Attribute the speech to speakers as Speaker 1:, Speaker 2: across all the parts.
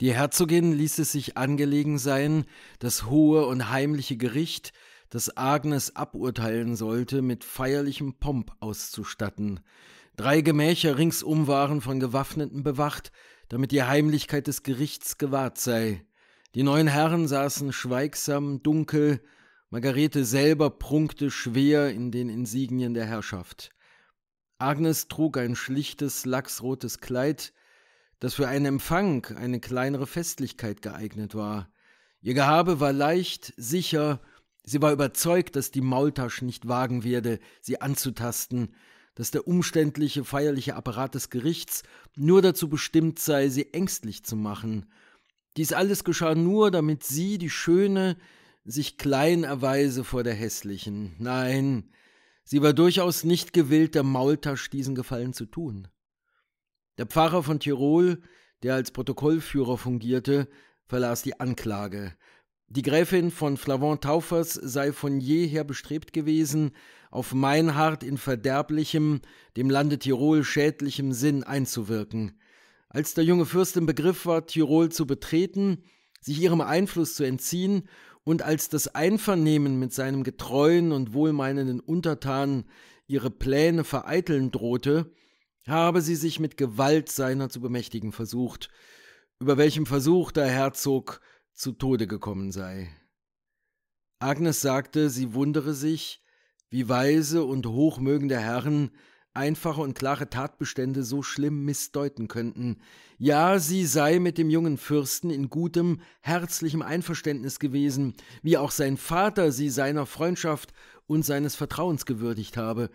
Speaker 1: Die Herzogin ließ es sich angelegen sein, das hohe und heimliche Gericht, das Agnes aburteilen sollte, mit feierlichem Pomp auszustatten. Drei Gemächer ringsum waren von Gewaffneten bewacht, damit die Heimlichkeit des Gerichts gewahrt sei. Die neuen Herren saßen schweigsam, dunkel, Margarete selber prunkte schwer in den Insignien der Herrschaft. Agnes trug ein schlichtes, lachsrotes Kleid, das für einen Empfang, eine kleinere Festlichkeit geeignet war. Ihr Gehabe war leicht, sicher, sie war überzeugt, dass die Maultasch nicht wagen werde, sie anzutasten, dass der umständliche, feierliche Apparat des Gerichts nur dazu bestimmt sei, sie ängstlich zu machen. Dies alles geschah nur, damit sie, die Schöne, sich klein erweise vor der Hässlichen. Nein, sie war durchaus nicht gewillt, der Maultasch diesen Gefallen zu tun. Der Pfarrer von Tirol, der als Protokollführer fungierte, verlas die Anklage. Die Gräfin von Flavon Taufers sei von jeher bestrebt gewesen, auf Meinhard in verderblichem, dem Lande Tirol schädlichem Sinn einzuwirken. Als der junge Fürst im Begriff war, Tirol zu betreten, sich ihrem Einfluss zu entziehen und als das Einvernehmen mit seinem getreuen und wohlmeinenden Untertanen ihre Pläne vereiteln drohte, habe sie sich mit Gewalt seiner zu bemächtigen versucht, über welchem Versuch der Herzog zu Tode gekommen sei. Agnes sagte, sie wundere sich, wie weise und hochmögende Herren einfache und klare Tatbestände so schlimm missdeuten könnten. Ja, sie sei mit dem jungen Fürsten in gutem, herzlichem Einverständnis gewesen, wie auch sein Vater sie seiner Freundschaft und seines Vertrauens gewürdigt habe,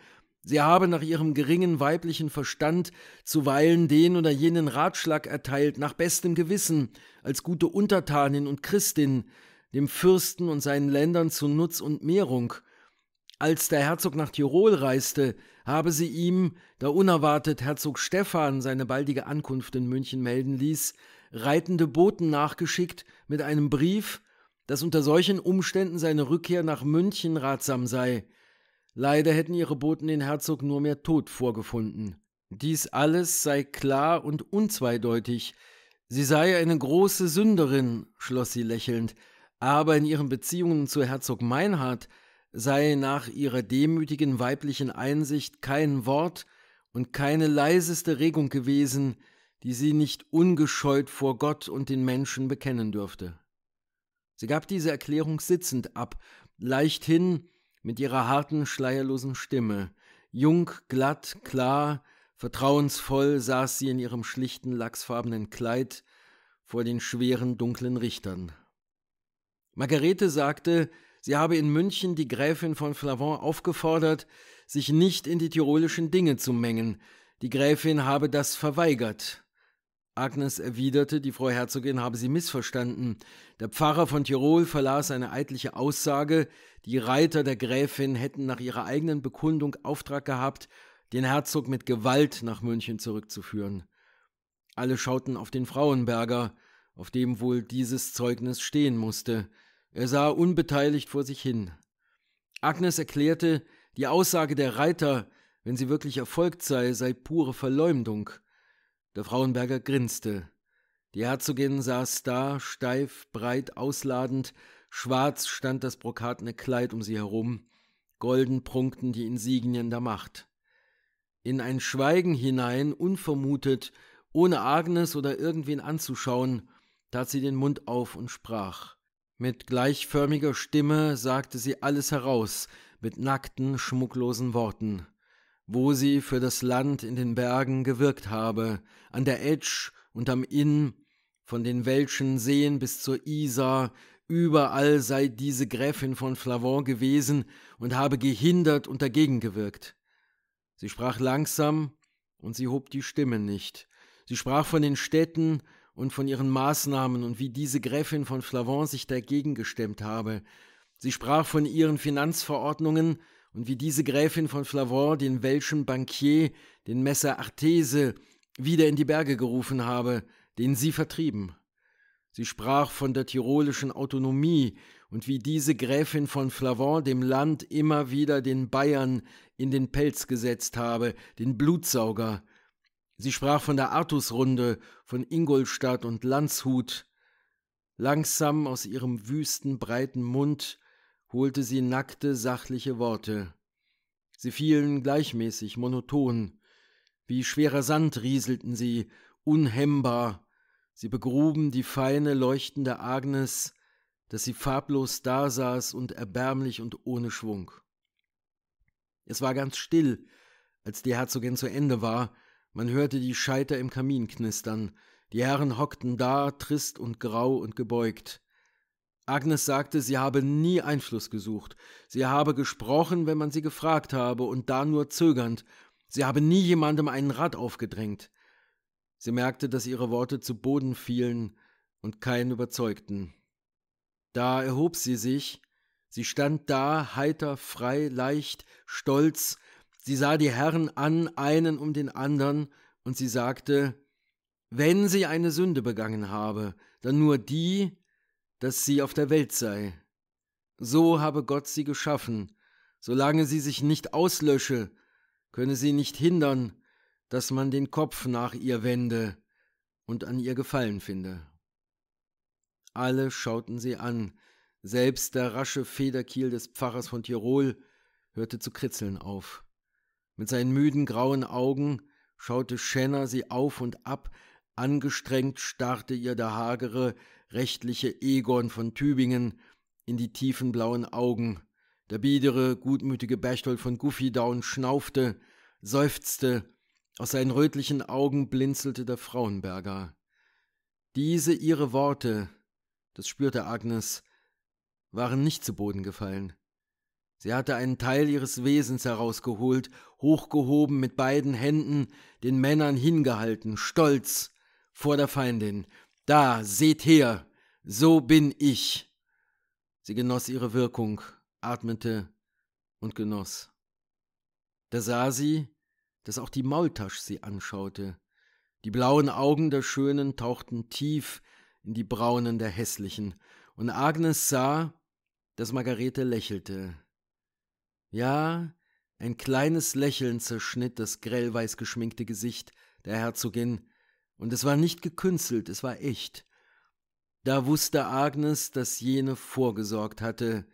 Speaker 1: Sie habe nach ihrem geringen weiblichen Verstand zuweilen den oder jenen Ratschlag erteilt, nach bestem Gewissen, als gute Untertanin und Christin, dem Fürsten und seinen Ländern zu Nutz und Mehrung. Als der Herzog nach Tirol reiste, habe sie ihm, da unerwartet Herzog Stephan seine baldige Ankunft in München melden ließ, reitende Boten nachgeschickt mit einem Brief, dass unter solchen Umständen seine Rückkehr nach München ratsam sei – Leider hätten ihre Boten den Herzog nur mehr tot vorgefunden. Dies alles sei klar und unzweideutig. Sie sei eine große Sünderin, schloss sie lächelnd, aber in ihren Beziehungen zu Herzog Meinhard sei nach ihrer demütigen weiblichen Einsicht kein Wort und keine leiseste Regung gewesen, die sie nicht ungescheut vor Gott und den Menschen bekennen dürfte. Sie gab diese Erklärung sitzend ab, leichthin, mit ihrer harten, schleierlosen Stimme. Jung, glatt, klar, vertrauensvoll saß sie in ihrem schlichten, lachsfarbenen Kleid vor den schweren, dunklen Richtern. Margarete sagte, sie habe in München die Gräfin von Flavon aufgefordert, sich nicht in die tirolischen Dinge zu mengen. Die Gräfin habe das verweigert. Agnes erwiderte, die Frau Herzogin habe sie missverstanden. Der Pfarrer von Tirol verlas eine eidliche Aussage, die Reiter der Gräfin hätten nach ihrer eigenen Bekundung Auftrag gehabt, den Herzog mit Gewalt nach München zurückzuführen. Alle schauten auf den Frauenberger, auf dem wohl dieses Zeugnis stehen musste. Er sah unbeteiligt vor sich hin. Agnes erklärte, die Aussage der Reiter, wenn sie wirklich erfolgt sei, sei pure Verleumdung. Der Frauenberger grinste. Die Herzogin saß da, steif, breit, ausladend, schwarz stand das brokatene Kleid um sie herum, golden prunkten die Insignien der Macht. In ein Schweigen hinein, unvermutet, ohne Agnes oder irgendwen anzuschauen, tat sie den Mund auf und sprach. Mit gleichförmiger Stimme sagte sie alles heraus, mit nackten, schmucklosen Worten wo sie für das Land in den Bergen gewirkt habe, an der Etsch und am Inn, von den welschen Seen bis zur Isar, überall sei diese Gräfin von Flavon gewesen und habe gehindert und dagegen gewirkt. Sie sprach langsam und sie hob die Stimme nicht. Sie sprach von den Städten und von ihren Maßnahmen und wie diese Gräfin von Flavon sich dagegen gestemmt habe. Sie sprach von ihren Finanzverordnungen und wie diese Gräfin von Flavor den welschen Bankier, den Messer Artese, wieder in die Berge gerufen habe, den sie vertrieben. Sie sprach von der tirolischen Autonomie und wie diese Gräfin von Flavon dem Land immer wieder den Bayern in den Pelz gesetzt habe, den Blutsauger. Sie sprach von der Artusrunde, von Ingolstadt und Landshut. Langsam aus ihrem wüsten, breiten Mund holte sie nackte, sachliche Worte. Sie fielen gleichmäßig, monoton. Wie schwerer Sand rieselten sie, unhemmbar. Sie begruben die feine, leuchtende Agnes, dass sie farblos dasaß und erbärmlich und ohne Schwung. Es war ganz still, als die Herzogin zu Ende war. Man hörte die Scheiter im Kamin knistern. Die Herren hockten da, trist und grau und gebeugt. Agnes sagte, sie habe nie Einfluss gesucht, sie habe gesprochen, wenn man sie gefragt habe, und da nur zögernd, sie habe nie jemandem einen Rat aufgedrängt. Sie merkte, dass ihre Worte zu Boden fielen und keinen überzeugten. Da erhob sie sich, sie stand da, heiter, frei, leicht, stolz, sie sah die Herren an, einen um den anderen, und sie sagte, wenn sie eine Sünde begangen habe, dann nur die, dass sie auf der Welt sei. So habe Gott sie geschaffen. Solange sie sich nicht auslösche, könne sie nicht hindern, dass man den Kopf nach ihr wende und an ihr Gefallen finde. Alle schauten sie an, selbst der rasche Federkiel des Pfarrers von Tirol hörte zu kritzeln auf. Mit seinen müden grauen Augen schaute Schenner sie auf und ab, angestrengt starrte ihr der hagere, rechtliche Egon von Tübingen in die tiefen blauen Augen. Der biedere, gutmütige Berchtold von Guffidaun schnaufte, seufzte, aus seinen rötlichen Augen blinzelte der Frauenberger. Diese ihre Worte, das spürte Agnes, waren nicht zu Boden gefallen. Sie hatte einen Teil ihres Wesens herausgeholt, hochgehoben mit beiden Händen, den Männern hingehalten, stolz vor der Feindin, da, seht her, so bin ich. Sie genoss ihre Wirkung, atmete und genoss. Da sah sie, dass auch die Maultasch sie anschaute. Die blauen Augen der Schönen tauchten tief in die braunen der Hässlichen, und Agnes sah, dass Margarete lächelte. Ja, ein kleines Lächeln zerschnitt das grellweiß geschminkte Gesicht der Herzogin, und es war nicht gekünstelt, es war echt. Da wusste Agnes, dass jene vorgesorgt hatte,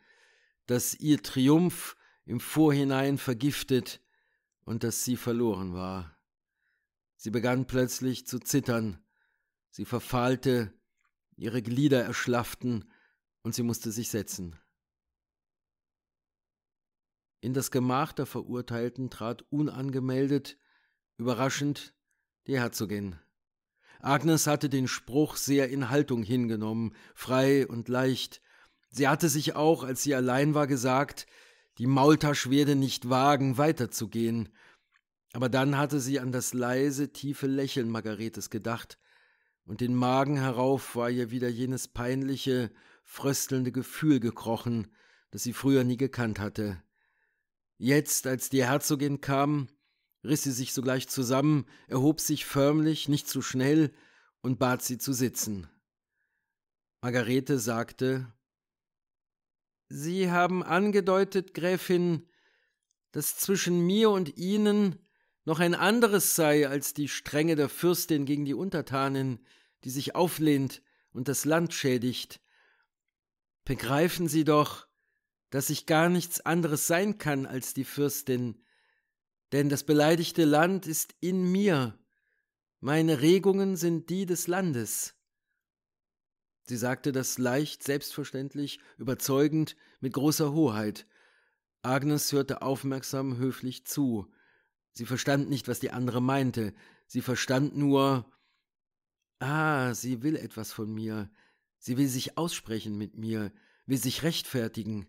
Speaker 1: dass ihr Triumph im Vorhinein vergiftet und dass sie verloren war. Sie begann plötzlich zu zittern, sie verfahlte, ihre Glieder erschlafften und sie musste sich setzen. In das Gemach der Verurteilten trat unangemeldet, überraschend, die Herzogin. Agnes hatte den Spruch sehr in Haltung hingenommen, frei und leicht. Sie hatte sich auch, als sie allein war, gesagt, die Maultasch werde nicht wagen, weiterzugehen. Aber dann hatte sie an das leise, tiefe Lächeln Margaretes gedacht, und den Magen herauf war ihr wieder jenes peinliche, fröstelnde Gefühl gekrochen, das sie früher nie gekannt hatte. Jetzt, als die Herzogin kam, riss sie sich sogleich zusammen, erhob sich förmlich, nicht zu schnell und bat sie zu sitzen. Margarete sagte Sie haben angedeutet, Gräfin, dass zwischen mir und Ihnen noch ein anderes sei als die Strenge der Fürstin gegen die Untertanen, die sich auflehnt und das Land schädigt. Begreifen Sie doch, dass ich gar nichts anderes sein kann als die Fürstin, denn das beleidigte Land ist in mir, meine Regungen sind die des Landes. Sie sagte das leicht, selbstverständlich, überzeugend, mit großer Hoheit. Agnes hörte aufmerksam höflich zu. Sie verstand nicht, was die andere meinte. Sie verstand nur, ah, sie will etwas von mir. Sie will sich aussprechen mit mir, will sich rechtfertigen.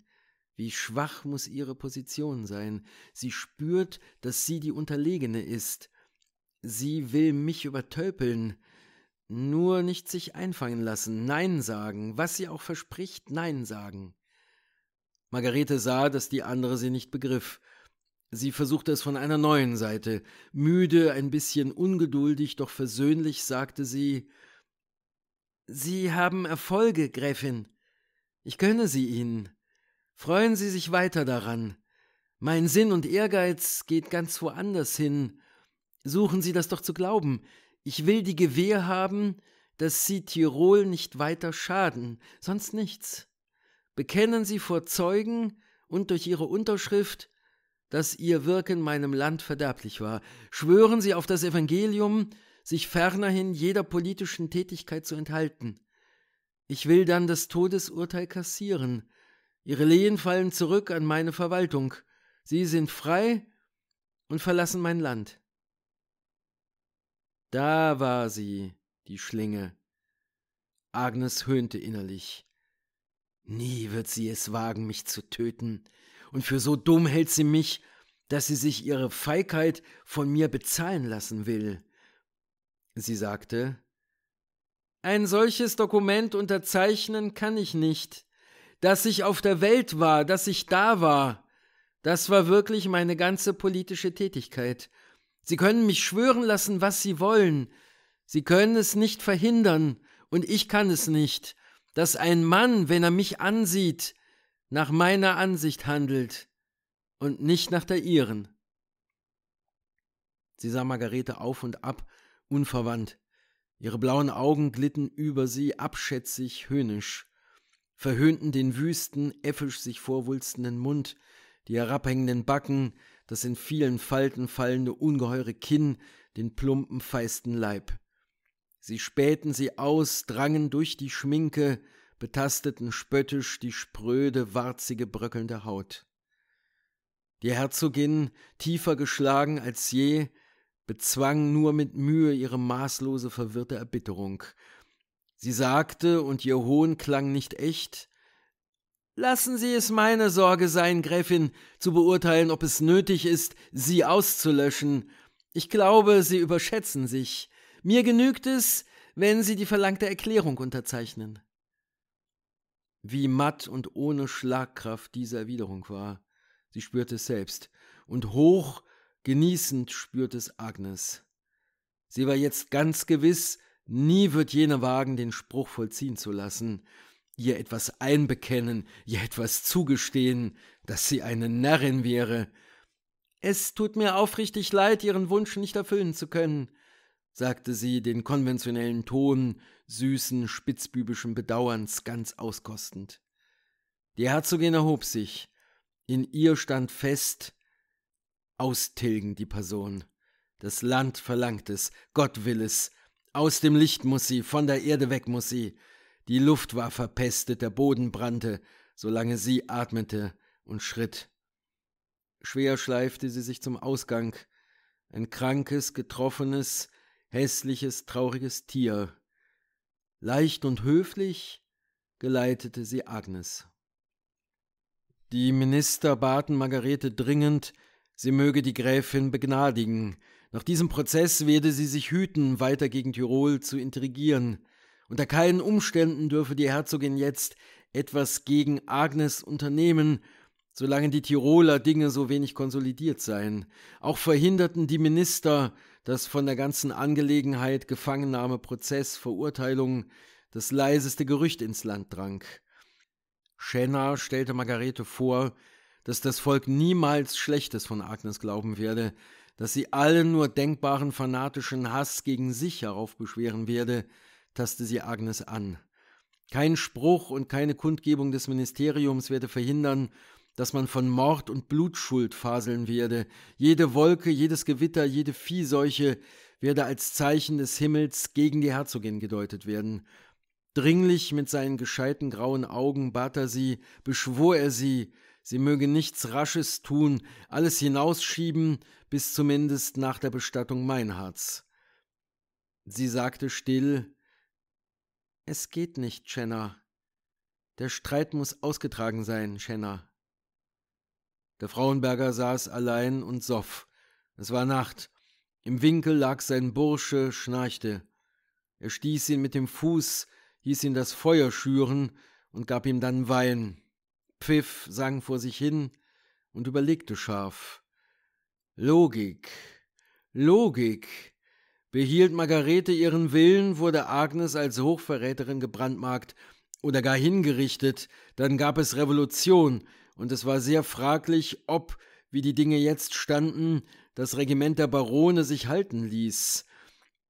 Speaker 1: Wie schwach muss ihre Position sein. Sie spürt, dass sie die Unterlegene ist. Sie will mich übertölpeln. Nur nicht sich einfangen lassen, Nein sagen, was sie auch verspricht, Nein sagen. Margarete sah, dass die andere sie nicht begriff. Sie versuchte es von einer neuen Seite. Müde, ein bisschen ungeduldig, doch versöhnlich sagte sie Sie haben Erfolge, Gräfin. Ich gönne sie Ihnen. Freuen Sie sich weiter daran. Mein Sinn und Ehrgeiz geht ganz woanders hin. Suchen Sie das doch zu glauben. Ich will die Gewehr haben, dass Sie Tirol nicht weiter schaden, sonst nichts. Bekennen Sie vor Zeugen und durch Ihre Unterschrift, dass Ihr Wirken meinem Land verderblich war. Schwören Sie auf das Evangelium, sich fernerhin jeder politischen Tätigkeit zu enthalten. Ich will dann das Todesurteil kassieren. Ihre Lehen fallen zurück an meine Verwaltung. Sie sind frei und verlassen mein Land. Da war sie, die Schlinge. Agnes höhnte innerlich. Nie wird sie es wagen, mich zu töten, und für so dumm hält sie mich, dass sie sich ihre Feigheit von mir bezahlen lassen will. Sie sagte Ein solches Dokument unterzeichnen kann ich nicht dass ich auf der Welt war, dass ich da war. Das war wirklich meine ganze politische Tätigkeit. Sie können mich schwören lassen, was Sie wollen. Sie können es nicht verhindern, und ich kann es nicht, dass ein Mann, wenn er mich ansieht, nach meiner Ansicht handelt und nicht nach der ihren. Sie sah Margarete auf und ab, unverwandt. Ihre blauen Augen glitten über sie abschätzig, höhnisch verhöhnten den wüsten, äffisch sich vorwulstenden Mund, die herabhängenden Backen, das in vielen Falten fallende ungeheure Kinn, den plumpen, feisten Leib. Sie spähten sie aus, drangen durch die Schminke, betasteten spöttisch die spröde, warzige, bröckelnde Haut. Die Herzogin, tiefer geschlagen als je, bezwang nur mit Mühe ihre maßlose, verwirrte Erbitterung Sie sagte, und ihr Hohn klang nicht echt Lassen Sie es meine Sorge sein, Gräfin, zu beurteilen, ob es nötig ist, sie auszulöschen. Ich glaube, Sie überschätzen sich. Mir genügt es, wenn Sie die verlangte Erklärung unterzeichnen. Wie matt und ohne Schlagkraft diese Erwiderung war. Sie spürte es selbst, und hoch genießend spürte es Agnes. Sie war jetzt ganz gewiss, Nie wird jene wagen, den Spruch vollziehen zu lassen, ihr etwas einbekennen, ihr etwas zugestehen, dass sie eine Narrin wäre. Es tut mir aufrichtig leid, Ihren Wunsch nicht erfüllen zu können, sagte sie den konventionellen Ton süßen, spitzbübischen Bedauerns ganz auskostend. Die Herzogin erhob sich. In ihr stand fest, austilgen die Person. Das Land verlangt es, Gott will es, aus dem Licht muss sie, von der Erde weg muss sie. Die Luft war verpestet, der Boden brannte, solange sie atmete und schritt. Schwer schleifte sie sich zum Ausgang. Ein krankes, getroffenes, hässliches, trauriges Tier. Leicht und höflich geleitete sie Agnes. Die Minister baten Margarete dringend, sie möge die Gräfin begnadigen, nach diesem Prozess werde sie sich hüten, weiter gegen Tirol zu intrigieren. Unter keinen Umständen dürfe die Herzogin jetzt etwas gegen Agnes unternehmen, solange die Tiroler Dinge so wenig konsolidiert seien. Auch verhinderten die Minister, dass von der ganzen Angelegenheit Gefangennahme, Prozess, Verurteilung das leiseste Gerücht ins Land drang. Schenner stellte Margarete vor, dass das Volk niemals Schlechtes von Agnes glauben werde, dass sie allen nur denkbaren fanatischen Hass gegen sich heraufbeschweren werde, tasste sie Agnes an. Kein Spruch und keine Kundgebung des Ministeriums werde verhindern, dass man von Mord und Blutschuld faseln werde. Jede Wolke, jedes Gewitter, jede Viehseuche werde als Zeichen des Himmels gegen die Herzogin gedeutet werden. Dringlich mit seinen gescheiten grauen Augen bat er sie, beschwor er sie, Sie möge nichts Rasches tun, alles hinausschieben, bis zumindest nach der Bestattung Meinhards. Sie sagte still Es geht nicht, Schenner. Der Streit muss ausgetragen sein, Schenner. Der Frauenberger saß allein und soff. Es war Nacht. Im Winkel lag sein Bursche, schnarchte. Er stieß ihn mit dem Fuß, hieß ihn das Feuer schüren und gab ihm dann Wein. Pfiff sang vor sich hin und überlegte scharf. Logik, Logik. Behielt Margarete ihren Willen, wurde Agnes als Hochverräterin gebrandmarkt oder gar hingerichtet, dann gab es Revolution, und es war sehr fraglich, ob, wie die Dinge jetzt standen, das Regiment der Barone sich halten ließ.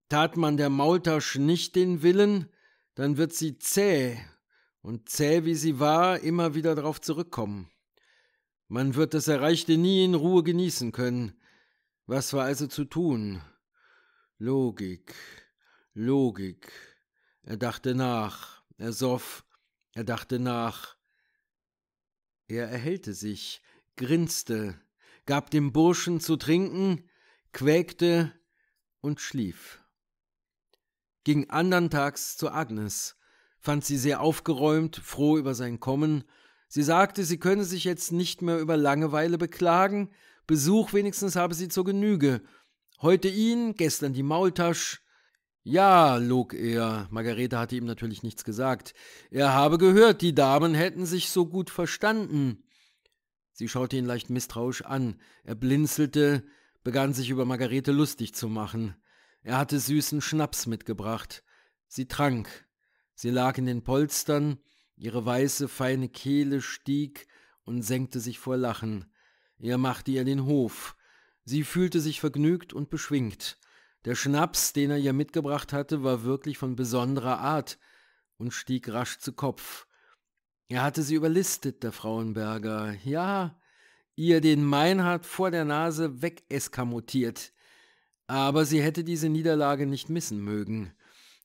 Speaker 1: Tat man der Maultasch nicht den Willen, dann wird sie zäh und zäh wie sie war, immer wieder darauf zurückkommen. Man wird das Erreichte nie in Ruhe genießen können. Was war also zu tun? Logik, Logik. Er dachte nach, er soff, er dachte nach. Er erhellte sich, grinste, gab dem Burschen zu trinken, quäkte und schlief. Ging andern Tags zu Agnes, fand sie sehr aufgeräumt, froh über sein Kommen. Sie sagte, sie könne sich jetzt nicht mehr über Langeweile beklagen, Besuch wenigstens habe sie zur Genüge. Heute ihn, gestern die Maultasch. Ja, log er. Margarete hatte ihm natürlich nichts gesagt. Er habe gehört, die Damen hätten sich so gut verstanden. Sie schaute ihn leicht misstrauisch an. Er blinzelte, begann sich über Margarete lustig zu machen. Er hatte süßen Schnaps mitgebracht. Sie trank. Sie lag in den Polstern, ihre weiße, feine Kehle stieg und senkte sich vor Lachen. Er machte ihr den Hof. Sie fühlte sich vergnügt und beschwingt. Der Schnaps, den er ihr mitgebracht hatte, war wirklich von besonderer Art und stieg rasch zu Kopf. Er hatte sie überlistet, der Frauenberger. Ja, ihr den Meinhard vor der Nase wegeskamotiert. Aber sie hätte diese Niederlage nicht missen mögen.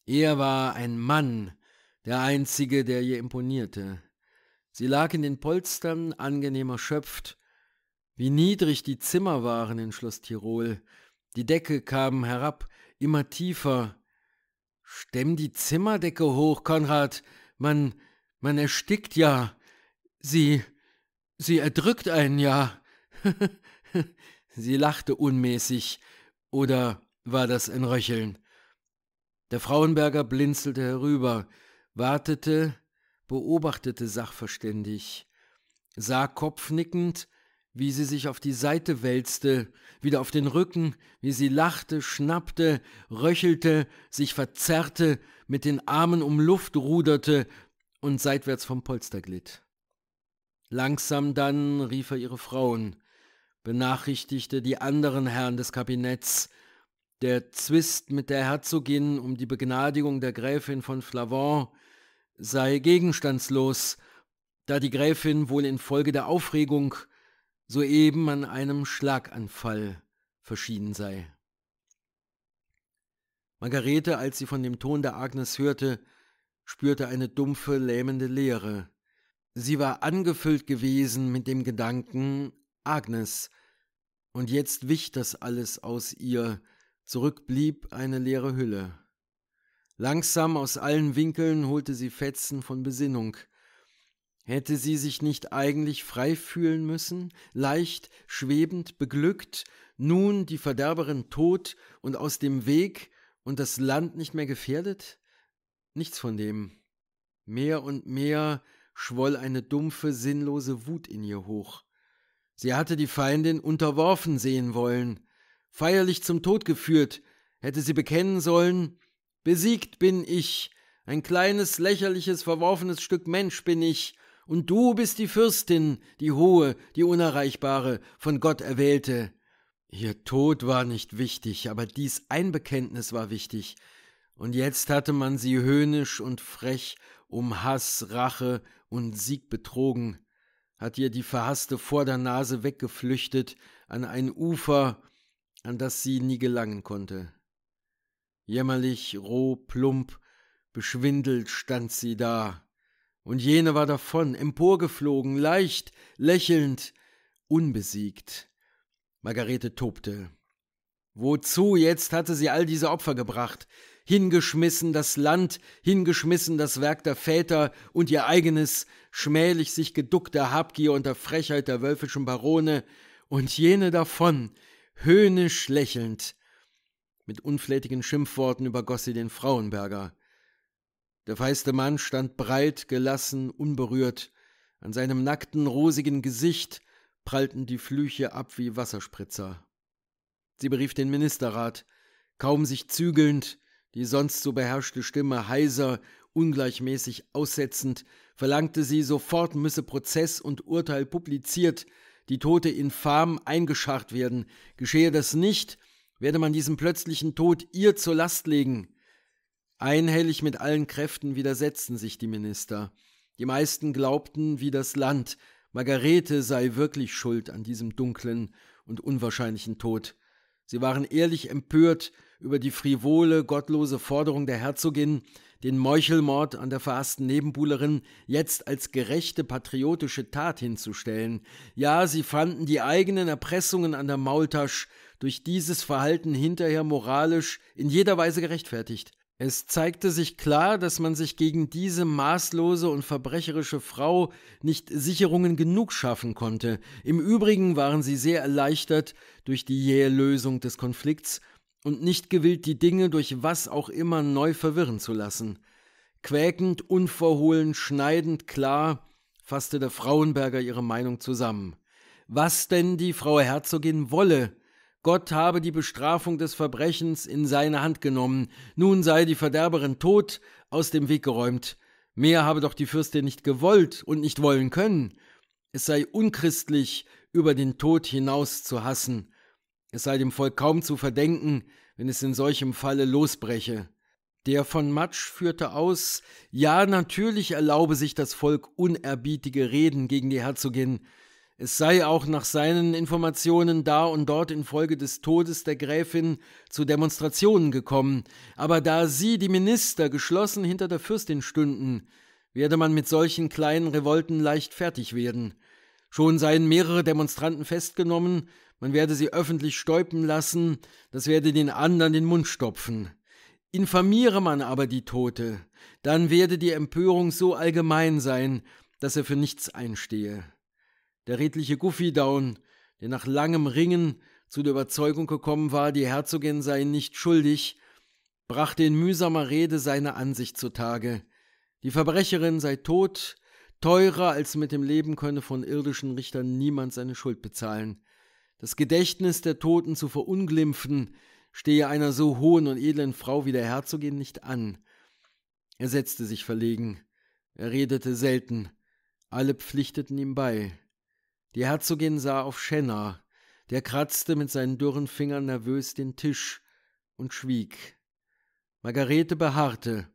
Speaker 1: Er war ein Mann, der einzige, der ihr imponierte. Sie lag in den Polstern, angenehm erschöpft. Wie niedrig die Zimmer waren in Schloss Tirol. Die Decke kam herab, immer tiefer. Stemm die Zimmerdecke hoch, Konrad. Man, man erstickt ja. Sie, sie erdrückt einen ja. sie lachte unmäßig. Oder war das ein Röcheln? Der Frauenberger blinzelte herüber wartete, beobachtete sachverständig, sah kopfnickend, wie sie sich auf die Seite wälzte, wieder auf den Rücken, wie sie lachte, schnappte, röchelte, sich verzerrte, mit den Armen um Luft ruderte und seitwärts vom Polster glitt. Langsam dann rief er ihre Frauen, benachrichtigte die anderen Herren des Kabinetts, der Zwist mit der Herzogin um die Begnadigung der Gräfin von Flavon, sei gegenstandslos, da die Gräfin wohl infolge der Aufregung soeben an einem Schlaganfall verschieden sei. Margarete, als sie von dem Ton der Agnes hörte, spürte eine dumpfe, lähmende Leere. Sie war angefüllt gewesen mit dem Gedanken Agnes, und jetzt wich das alles aus ihr, zurückblieb eine leere Hülle. Langsam aus allen Winkeln holte sie Fetzen von Besinnung. Hätte sie sich nicht eigentlich frei fühlen müssen, leicht, schwebend, beglückt, nun die Verderberin tot und aus dem Weg und das Land nicht mehr gefährdet? Nichts von dem. Mehr und mehr schwoll eine dumpfe, sinnlose Wut in ihr hoch. Sie hatte die Feindin unterworfen sehen wollen, feierlich zum Tod geführt, hätte sie bekennen sollen, Besiegt bin ich, ein kleines, lächerliches, verworfenes Stück Mensch bin ich, und du bist die Fürstin, die hohe, die unerreichbare, von Gott erwählte. Ihr Tod war nicht wichtig, aber dies Einbekenntnis war wichtig, und jetzt hatte man sie höhnisch und frech um Hass, Rache und Sieg betrogen, hat ihr die Verhasste vor der Nase weggeflüchtet an ein Ufer, an das sie nie gelangen konnte. Jämmerlich, roh, plump, beschwindelt stand sie da. Und jene war davon, emporgeflogen, leicht, lächelnd, unbesiegt. Margarete tobte. Wozu jetzt hatte sie all diese Opfer gebracht? Hingeschmissen das Land, hingeschmissen das Werk der Väter und ihr eigenes, schmählich sich geduckter Habgier unter Frechheit der wölfischen Barone, und jene davon, höhnisch lächelnd, mit unflätigen Schimpfworten übergoss sie den Frauenberger. Der feiste Mann stand breit, gelassen, unberührt. An seinem nackten, rosigen Gesicht prallten die Flüche ab wie Wasserspritzer. Sie berief den Ministerrat, kaum sich zügelnd, die sonst so beherrschte Stimme heiser, ungleichmäßig aussetzend, verlangte sie, sofort müsse Prozess und Urteil publiziert, die Tote infam eingescharrt werden. Geschehe das nicht, werde man diesen plötzlichen Tod ihr zur Last legen. Einhellig mit allen Kräften widersetzten sich die Minister. Die meisten glaubten wie das Land, Margarete sei wirklich schuld an diesem dunklen und unwahrscheinlichen Tod. Sie waren ehrlich empört über die frivole, gottlose Forderung der Herzogin, den Meuchelmord an der verhassten Nebenbuhlerin jetzt als gerechte patriotische Tat hinzustellen. Ja, sie fanden die eigenen Erpressungen an der Maultasch durch dieses Verhalten hinterher moralisch in jeder Weise gerechtfertigt. Es zeigte sich klar, dass man sich gegen diese maßlose und verbrecherische Frau nicht Sicherungen genug schaffen konnte. Im Übrigen waren sie sehr erleichtert durch die jähe Lösung des Konflikts und nicht gewillt, die Dinge durch was auch immer neu verwirren zu lassen. Quäkend, unverhohlen, schneidend klar fasste der Frauenberger ihre Meinung zusammen. Was denn die Frau Herzogin wolle, Gott habe die Bestrafung des Verbrechens in seine Hand genommen, nun sei die Verderberin tot, aus dem Weg geräumt. Mehr habe doch die Fürstin nicht gewollt und nicht wollen können. Es sei unchristlich, über den Tod hinaus zu hassen. Es sei dem Volk kaum zu verdenken, wenn es in solchem Falle losbreche. Der von Matsch führte aus, ja, natürlich erlaube sich das Volk unerbietige Reden gegen die Herzogin. Es sei auch nach seinen Informationen da und dort infolge des Todes der Gräfin zu Demonstrationen gekommen, aber da sie, die Minister, geschlossen hinter der Fürstin stünden, werde man mit solchen kleinen Revolten leicht fertig werden. Schon seien mehrere Demonstranten festgenommen, man werde sie öffentlich stäupen lassen, das werde den anderen den Mund stopfen. Infamiere man aber die Tote, dann werde die Empörung so allgemein sein, dass er für nichts einstehe. Der redliche Guffidown, der nach langem Ringen zu der Überzeugung gekommen war, die Herzogin sei nicht schuldig, brachte in mühsamer Rede seine Ansicht zutage. Die Verbrecherin sei tot, teurer als mit dem Leben könne von irdischen Richtern niemand seine Schuld bezahlen das Gedächtnis der Toten zu verunglimpfen, stehe einer so hohen und edlen Frau wie der Herzogin nicht an. Er setzte sich verlegen, er redete selten, alle pflichteten ihm bei. Die Herzogin sah auf Schenner, der kratzte mit seinen dürren Fingern nervös den Tisch und schwieg. Margarete beharrte.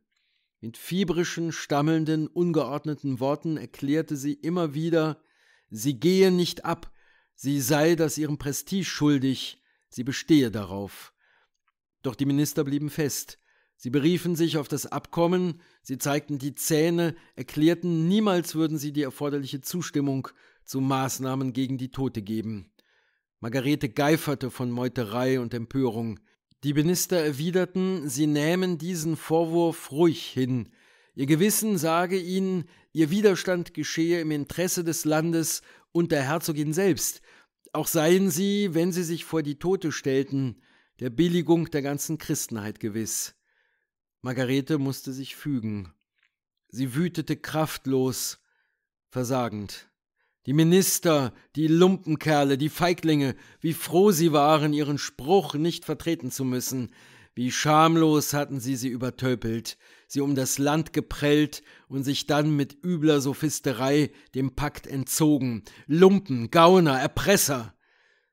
Speaker 1: Mit fiebrischen, stammelnden, ungeordneten Worten erklärte sie immer wieder, sie gehe nicht ab, Sie sei das ihrem Prestige schuldig, sie bestehe darauf. Doch die Minister blieben fest. Sie beriefen sich auf das Abkommen, sie zeigten die Zähne, erklärten, niemals würden sie die erforderliche Zustimmung zu Maßnahmen gegen die Tote geben. Margarete geiferte von Meuterei und Empörung. Die Minister erwiderten, sie nähmen diesen Vorwurf ruhig hin. Ihr Gewissen sage ihnen, ihr Widerstand geschehe im Interesse des Landes und der Herzogin selbst, auch seien sie, wenn sie sich vor die Tote stellten, der Billigung der ganzen Christenheit gewiss. Margarete musste sich fügen. Sie wütete kraftlos, versagend. Die Minister, die Lumpenkerle, die Feiglinge, wie froh sie waren, ihren Spruch nicht vertreten zu müssen, wie schamlos hatten sie sie übertölpelt, sie um das Land geprellt und sich dann mit übler Sophisterei dem Pakt entzogen. Lumpen, Gauner, Erpresser!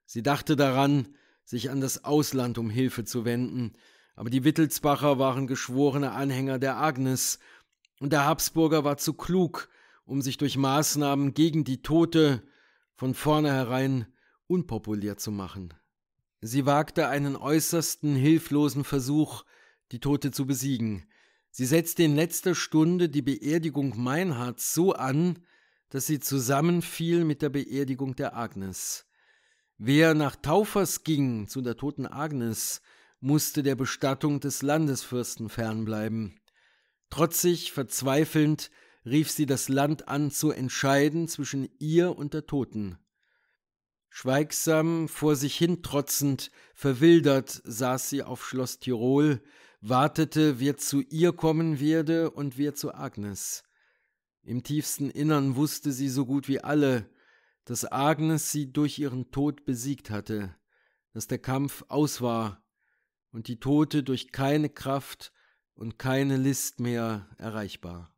Speaker 1: Sie dachte daran, sich an das Ausland um Hilfe zu wenden, aber die Wittelsbacher waren geschworene Anhänger der Agnes, und der Habsburger war zu klug, um sich durch Maßnahmen gegen die Tote von vornherein unpopulär zu machen. Sie wagte einen äußersten hilflosen Versuch, die Tote zu besiegen. Sie setzte in letzter Stunde die Beerdigung Meinhards so an, dass sie zusammenfiel mit der Beerdigung der Agnes. Wer nach Taufers ging zu der toten Agnes, musste der Bestattung des Landesfürsten fernbleiben. Trotzig, verzweifelnd, rief sie das Land an zu entscheiden zwischen ihr und der Toten. Schweigsam, vor sich hin trotzend, verwildert saß sie auf Schloss Tirol, wartete, wer zu ihr kommen werde und wer zu Agnes. Im tiefsten Innern wusste sie so gut wie alle, dass Agnes sie durch ihren Tod besiegt hatte, dass der Kampf aus war und die Tote durch keine Kraft und keine List mehr erreichbar.